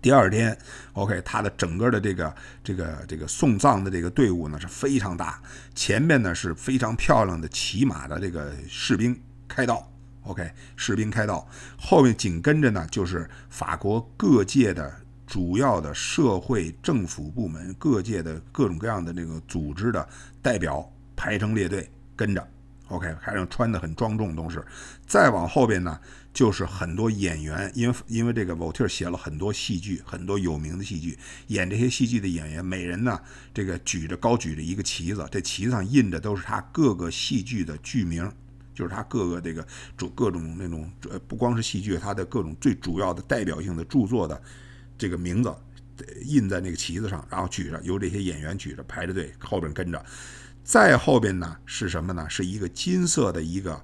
第二天，OK，他的整个的这个这个这个送葬的这个队伍呢是非常大，前面呢是非常漂亮的骑马的这个士兵开道。O.K. 士兵开道，后面紧跟着呢，就是法国各界的主要的社会政府部门、各界的各种各样的这个组织的代表排成列队跟着。O.K. 还让穿的很庄重，都是。再往后边呢，就是很多演员，因为因为这个 Voltaire 写了很多戏剧，很多有名的戏剧，演这些戏剧的演员每人呢，这个举着高举着一个旗子，这旗子上印的都是他各个戏剧的剧名。就是他各个这个主各种那种呃，不光是戏剧，他的各种最主要的代表性的著作的这个名字印在那个旗子上，然后举着，由这些演员举着排着队，后边跟着，再后边呢是什么呢？是一个金色的一个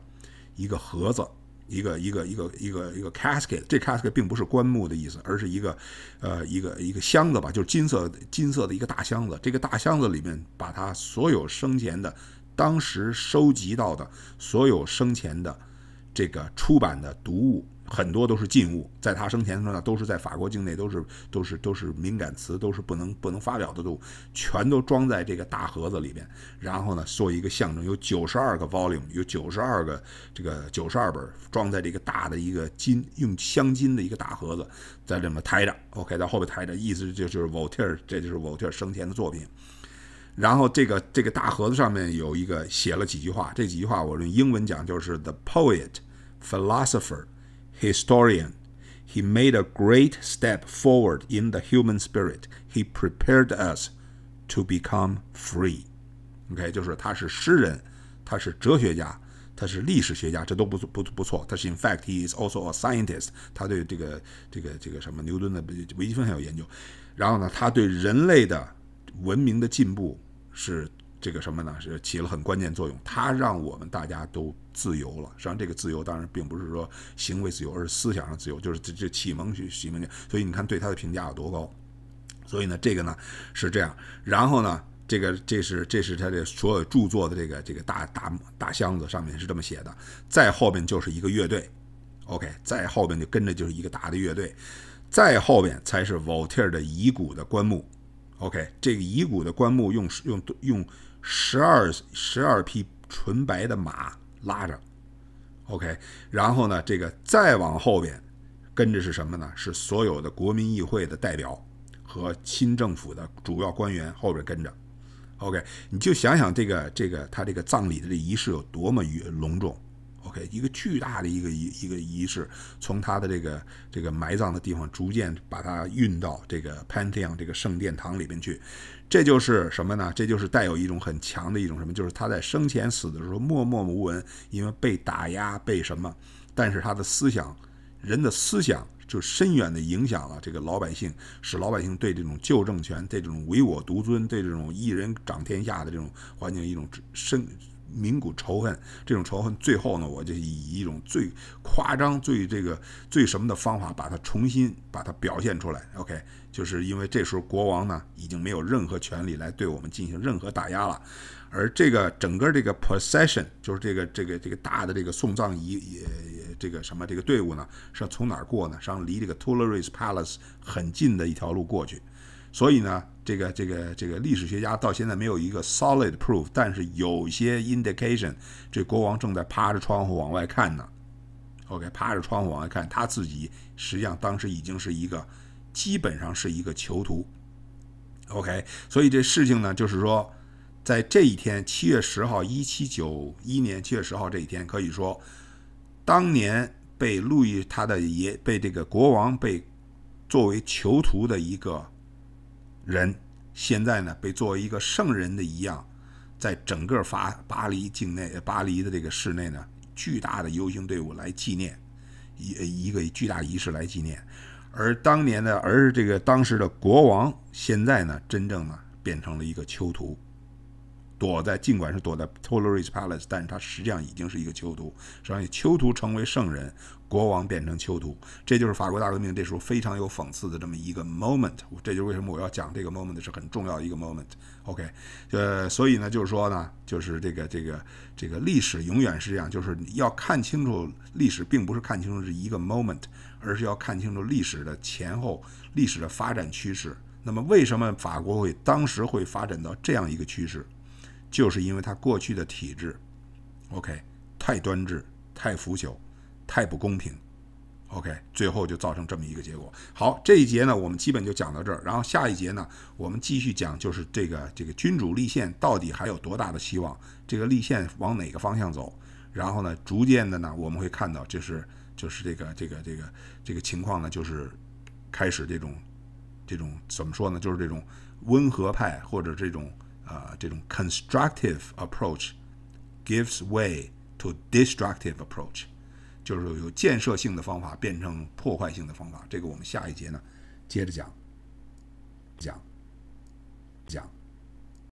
一个盒子，一个一个一个一个一个 casket。这 casket 并不是棺木的意思，而是一个呃一个一个箱子吧，就是金色金色的一个大箱子。这个大箱子里面把他所有生前的。当时收集到的所有生前的这个出版的读物，很多都是禁物，在他生前的时候呢，都是在法国境内，都是都是都是敏感词，都是不能不能发表的，物，全都装在这个大盒子里边，然后呢做一个象征，有九十二个 volume，有九十二个这个九十二本装在这个大的一个金用镶金的一个大盒子，在这么抬着，OK，在后边抬着，意思就就是 Voltaire，这就是 Voltaire 生前的作品。然后这个这个大盒子上面有一个写了几句话，这几句话我用英文讲就是：The poet, philosopher, historian, he made a great step forward in the human spirit. He prepared us to become free. OK，就是他是诗人，他是哲学家，他是历史学家，这都不不不错。他是 In fact, he is also a scientist. 他对这个这个这个什么牛顿的微积分很有研究。然后呢，他对人类的。文明的进步是这个什么呢？是起了很关键作用。它让我们大家都自由了。实际上，这个自由当然并不是说行为自由，而是思想上自由，就是这这启蒙去启蒙的。所以你看，对他的评价有多高。所以呢，这个呢是这样。然后呢，这个这是这是他的所有著作的这个这个大大大箱子上面是这么写的。再后边就是一个乐队，OK。再后边就跟着就是一个大的乐队。再后边才是 Voltaire 的遗骨的棺木。OK，这个遗骨的棺木用用用十二十二匹纯白的马拉着。OK，然后呢，这个再往后边跟着是什么呢？是所有的国民议会的代表和新政府的主要官员后边跟着。OK，你就想想这个这个他这个葬礼的这仪式有多么于隆重。一个巨大的一个仪一个仪式，从他的这个这个埋葬的地方，逐渐把他运到这个 Pantheon 这个圣殿堂里边去。这就是什么呢？这就是带有一种很强的一种什么？就是他在生前死的时候默默无闻，因为被打压被什么？但是他的思想，人的思想就深远的影响了这个老百姓，使老百姓对这种旧政权、对这种唯我独尊、对这种一人掌天下的这种环境一种深。民股仇恨这种仇恨，最后呢，我就以一种最夸张、最这个最什么的方法，把它重新把它表现出来。OK，就是因为这时候国王呢已经没有任何权利来对我们进行任何打压了，而这个整个这个 procession，就是这个这个这个大的这个送葬仪也这个什么这个队伍呢，是从哪过呢？上离这个 Tulares Palace 很近的一条路过去，所以呢。这个这个这个历史学家到现在没有一个 solid proof，但是有些 indication，这国王正在趴着窗户往外看呢。OK，趴着窗户往外看，他自己实际上当时已经是一个基本上是一个囚徒。OK，所以这事情呢，就是说在这一天，七月十号，一七九一年七月十号这一天，可以说当年被路易他的爷被这个国王被作为囚徒的一个。人现在呢，被作为一个圣人的一样，在整个法巴黎境内、巴黎的这个室内呢，巨大的游行队伍来纪念，一一个巨大仪式来纪念。而当年呢，而这个当时的国王，现在呢，真正呢，变成了一个囚徒。躲在尽管是躲在 Toleros Palace，但是他实际上已经是一个囚徒。实际上，囚徒成为圣人，国王变成囚徒，这就是法国大革命这时候非常有讽刺的这么一个 moment。这就是为什么我要讲这个 moment 是很重要的一个 moment。OK，呃，所以呢，就是说呢，就是这个这个这个历史永远是这样，就是要看清楚历史，并不是看清楚是一个 moment，而是要看清楚历史的前后历史的发展趋势。那么，为什么法国会当时会发展到这样一个趋势？就是因为他过去的体制，OK，太专制、太腐朽、太不公平，OK，最后就造成这么一个结果。好，这一节呢，我们基本就讲到这儿。然后下一节呢，我们继续讲，就是这个这个君主立宪到底还有多大的希望？这个立宪往哪个方向走？然后呢，逐渐的呢，我们会看到，就是就是这个这个这个这个情况呢，就是开始这种这种怎么说呢？就是这种温和派或者这种。呃，这种 constructive approach gives way to destructive approach，就是有建设性的方法变成破坏性的方法。这个我们下一节呢接着讲，讲，讲。